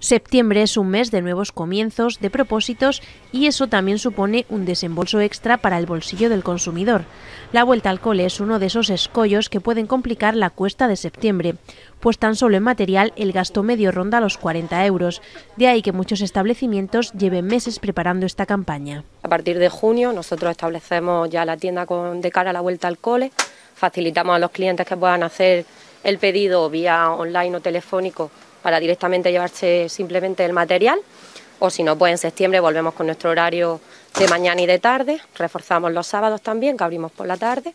Septiembre es un mes de nuevos comienzos, de propósitos y eso también supone un desembolso extra para el bolsillo del consumidor. La vuelta al cole es uno de esos escollos que pueden complicar la cuesta de septiembre, pues tan solo en material el gasto medio ronda los 40 euros, de ahí que muchos establecimientos lleven meses preparando esta campaña. A partir de junio nosotros establecemos ya la tienda con, de cara a la vuelta al cole, facilitamos a los clientes que puedan hacer el pedido vía online o telefónico para directamente llevarse simplemente el material o si no, pues en septiembre volvemos con nuestro horario de mañana y de tarde, reforzamos los sábados también, que abrimos por la tarde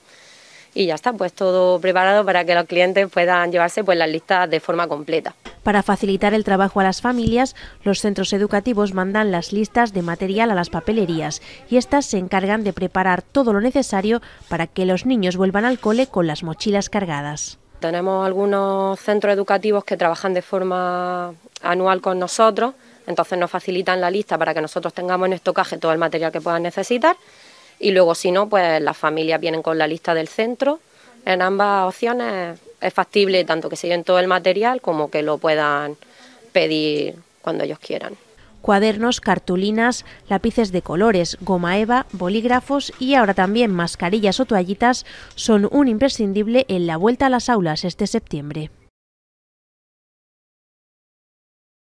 y ya está, pues todo preparado para que los clientes puedan llevarse pues las listas de forma completa. Para facilitar el trabajo a las familias, los centros educativos mandan las listas de material a las papelerías y estas se encargan de preparar todo lo necesario para que los niños vuelvan al cole con las mochilas cargadas. Tenemos algunos centros educativos que trabajan de forma anual con nosotros, entonces nos facilitan la lista para que nosotros tengamos en estocaje todo el material que puedan necesitar y luego si no, pues las familias vienen con la lista del centro. En ambas opciones es factible tanto que se lleven todo el material como que lo puedan pedir cuando ellos quieran cuadernos, cartulinas, lápices de colores, goma eva, bolígrafos y ahora también mascarillas o toallitas son un imprescindible en la vuelta a las aulas este septiembre.